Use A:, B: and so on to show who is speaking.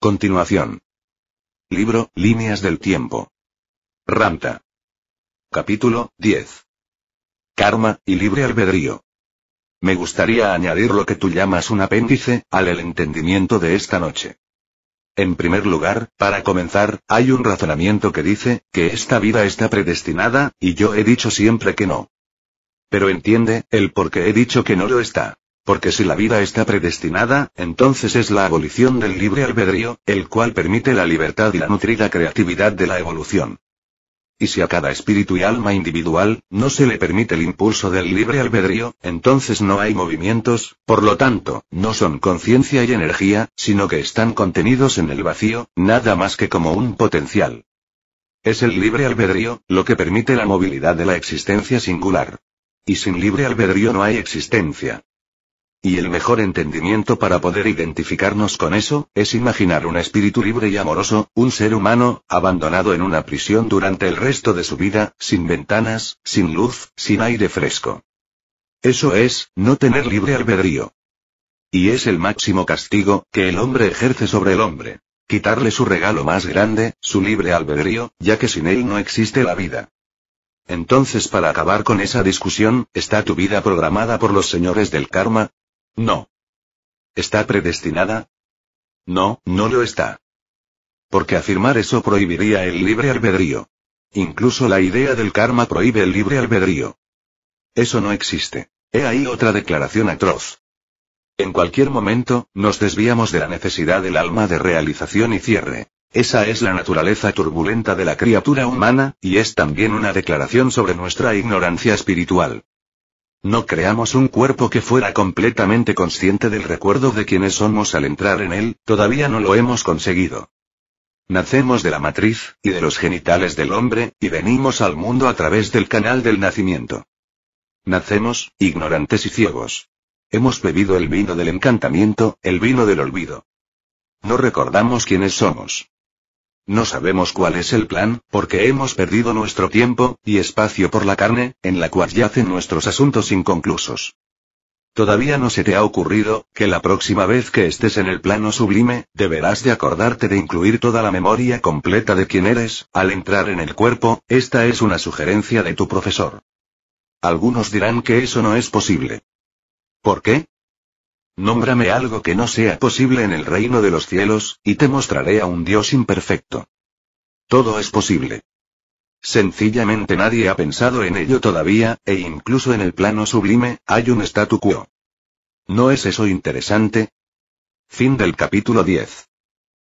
A: Continuación. Libro, Líneas del Tiempo. Ramta. Capítulo 10. Karma, y libre albedrío. Me gustaría añadir lo que tú llamas un apéndice, al el entendimiento de esta noche. En primer lugar, para comenzar, hay un razonamiento que dice, que esta vida está predestinada, y yo he dicho siempre que no. Pero entiende, el por qué he dicho que no lo está. Porque si la vida está predestinada, entonces es la abolición del libre albedrío, el cual permite la libertad y la nutrida creatividad de la evolución. Y si a cada espíritu y alma individual, no se le permite el impulso del libre albedrío, entonces no hay movimientos, por lo tanto, no son conciencia y energía, sino que están contenidos en el vacío, nada más que como un potencial. Es el libre albedrío, lo que permite la movilidad de la existencia singular. Y sin libre albedrío no hay existencia. Y el mejor entendimiento para poder identificarnos con eso, es imaginar un espíritu libre y amoroso, un ser humano, abandonado en una prisión durante el resto de su vida, sin ventanas, sin luz, sin aire fresco. Eso es, no tener libre albedrío. Y es el máximo castigo, que el hombre ejerce sobre el hombre. Quitarle su regalo más grande, su libre albedrío, ya que sin él no existe la vida. Entonces para acabar con esa discusión, ¿está tu vida programada por los señores del karma? No. ¿Está predestinada? No, no lo está. Porque afirmar eso prohibiría el libre albedrío. Incluso la idea del karma prohíbe el libre albedrío. Eso no existe. He ahí otra declaración atroz. En cualquier momento, nos desviamos de la necesidad del alma de realización y cierre. Esa es la naturaleza turbulenta de la criatura humana, y es también una declaración sobre nuestra ignorancia espiritual. No creamos un cuerpo que fuera completamente consciente del recuerdo de quienes somos al entrar en él, todavía no lo hemos conseguido. Nacemos de la matriz, y de los genitales del hombre, y venimos al mundo a través del canal del nacimiento. Nacemos, ignorantes y ciegos. Hemos bebido el vino del encantamiento, el vino del olvido. No recordamos quiénes somos. No sabemos cuál es el plan, porque hemos perdido nuestro tiempo, y espacio por la carne, en la cual yacen nuestros asuntos inconclusos. Todavía no se te ha ocurrido, que la próxima vez que estés en el plano sublime, deberás de acordarte de incluir toda la memoria completa de quién eres, al entrar en el cuerpo, esta es una sugerencia de tu profesor. Algunos dirán que eso no es posible. ¿Por qué? Nómbrame algo que no sea posible en el reino de los cielos, y te mostraré a un Dios imperfecto. Todo es posible. Sencillamente nadie ha pensado en ello todavía, e incluso en el plano sublime, hay un statu quo. ¿No es eso interesante? Fin del capítulo 10.